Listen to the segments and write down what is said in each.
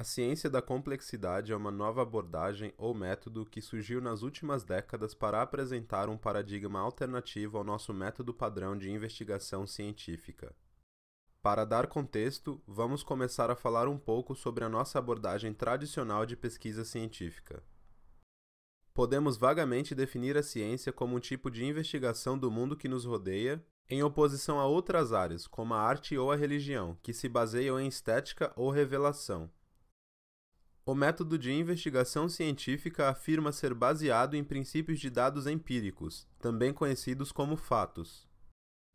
A ciência da complexidade é uma nova abordagem ou método que surgiu nas últimas décadas para apresentar um paradigma alternativo ao nosso método padrão de investigação científica. Para dar contexto, vamos começar a falar um pouco sobre a nossa abordagem tradicional de pesquisa científica. Podemos vagamente definir a ciência como um tipo de investigação do mundo que nos rodeia, em oposição a outras áreas, como a arte ou a religião, que se baseiam em estética ou revelação. O método de investigação científica afirma ser baseado em princípios de dados empíricos, também conhecidos como fatos.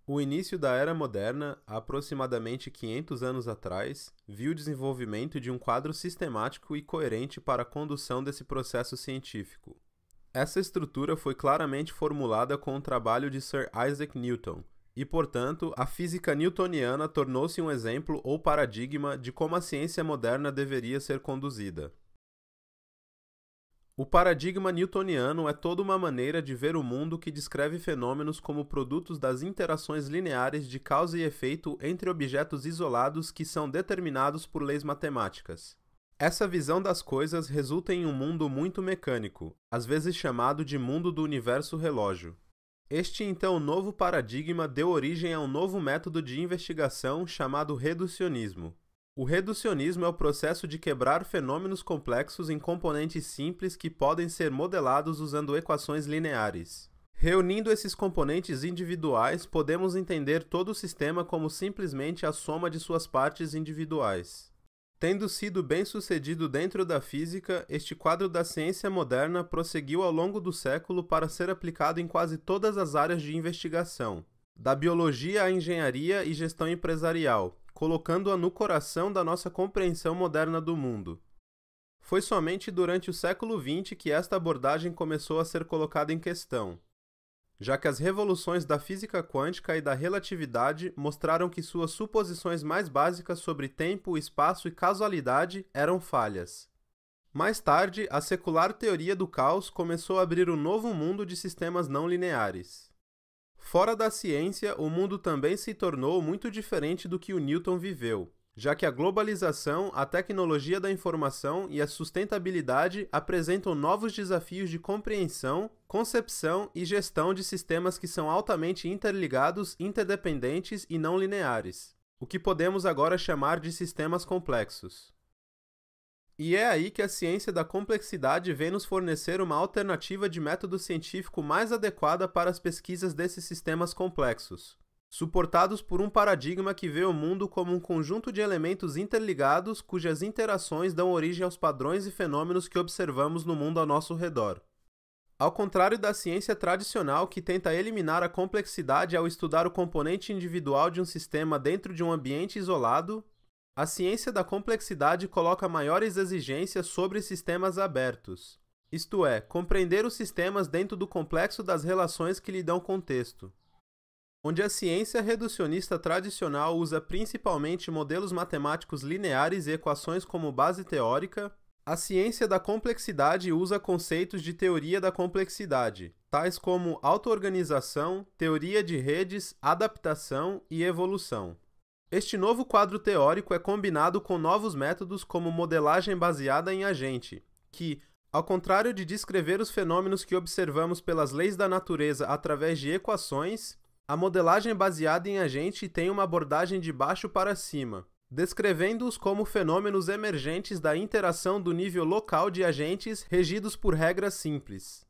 O início da era moderna, aproximadamente 500 anos atrás, viu o desenvolvimento de um quadro sistemático e coerente para a condução desse processo científico. Essa estrutura foi claramente formulada com o trabalho de Sir Isaac Newton, e, portanto, a física newtoniana tornou-se um exemplo ou paradigma de como a ciência moderna deveria ser conduzida. O paradigma newtoniano é toda uma maneira de ver o mundo que descreve fenômenos como produtos das interações lineares de causa e efeito entre objetos isolados que são determinados por leis matemáticas. Essa visão das coisas resulta em um mundo muito mecânico, às vezes chamado de mundo do universo relógio. Este então novo paradigma deu origem a um novo método de investigação chamado reducionismo. O reducionismo é o processo de quebrar fenômenos complexos em componentes simples que podem ser modelados usando equações lineares. Reunindo esses componentes individuais, podemos entender todo o sistema como simplesmente a soma de suas partes individuais. Tendo sido bem sucedido dentro da física, este quadro da ciência moderna prosseguiu ao longo do século para ser aplicado em quase todas as áreas de investigação, da biologia à engenharia e gestão empresarial, colocando-a no coração da nossa compreensão moderna do mundo. Foi somente durante o século XX que esta abordagem começou a ser colocada em questão já que as revoluções da física quântica e da relatividade mostraram que suas suposições mais básicas sobre tempo, espaço e casualidade eram falhas. Mais tarde, a secular teoria do caos começou a abrir um novo mundo de sistemas não lineares. Fora da ciência, o mundo também se tornou muito diferente do que o Newton viveu já que a globalização, a tecnologia da informação e a sustentabilidade apresentam novos desafios de compreensão, concepção e gestão de sistemas que são altamente interligados, interdependentes e não lineares, o que podemos agora chamar de sistemas complexos. E é aí que a ciência da complexidade vem nos fornecer uma alternativa de método científico mais adequada para as pesquisas desses sistemas complexos, suportados por um paradigma que vê o mundo como um conjunto de elementos interligados cujas interações dão origem aos padrões e fenômenos que observamos no mundo ao nosso redor. Ao contrário da ciência tradicional que tenta eliminar a complexidade ao estudar o componente individual de um sistema dentro de um ambiente isolado, a ciência da complexidade coloca maiores exigências sobre sistemas abertos, isto é, compreender os sistemas dentro do complexo das relações que lhe dão contexto onde a ciência reducionista tradicional usa principalmente modelos matemáticos lineares e equações como base teórica, a ciência da complexidade usa conceitos de teoria da complexidade, tais como autoorganização, teoria de redes, adaptação e evolução. Este novo quadro teórico é combinado com novos métodos como modelagem baseada em agente, que, ao contrário de descrever os fenômenos que observamos pelas leis da natureza através de equações, a modelagem é baseada em agente tem uma abordagem de baixo para cima, descrevendo-os como fenômenos emergentes da interação do nível local de agentes regidos por regras simples.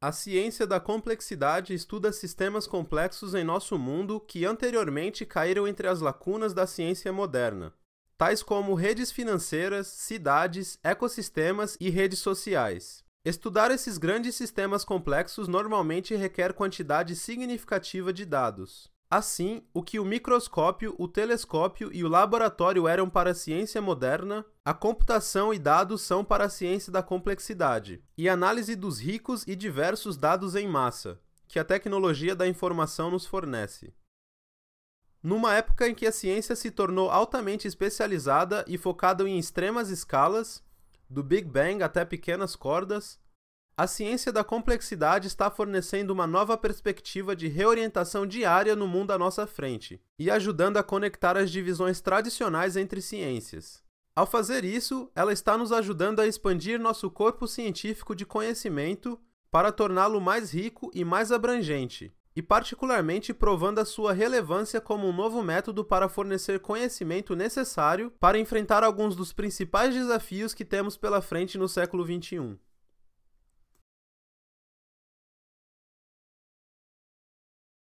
A ciência da complexidade estuda sistemas complexos em nosso mundo que anteriormente caíram entre as lacunas da ciência moderna, tais como redes financeiras, cidades, ecossistemas e redes sociais. Estudar esses grandes sistemas complexos normalmente requer quantidade significativa de dados. Assim, o que o microscópio, o telescópio e o laboratório eram para a ciência moderna, a computação e dados são para a ciência da complexidade, e análise dos ricos e diversos dados em massa, que a tecnologia da informação nos fornece. Numa época em que a ciência se tornou altamente especializada e focada em extremas escalas, do Big Bang até pequenas cordas, a ciência da complexidade está fornecendo uma nova perspectiva de reorientação diária no mundo à nossa frente e ajudando a conectar as divisões tradicionais entre ciências. Ao fazer isso, ela está nos ajudando a expandir nosso corpo científico de conhecimento para torná-lo mais rico e mais abrangente, e particularmente provando a sua relevância como um novo método para fornecer conhecimento necessário para enfrentar alguns dos principais desafios que temos pela frente no século XXI.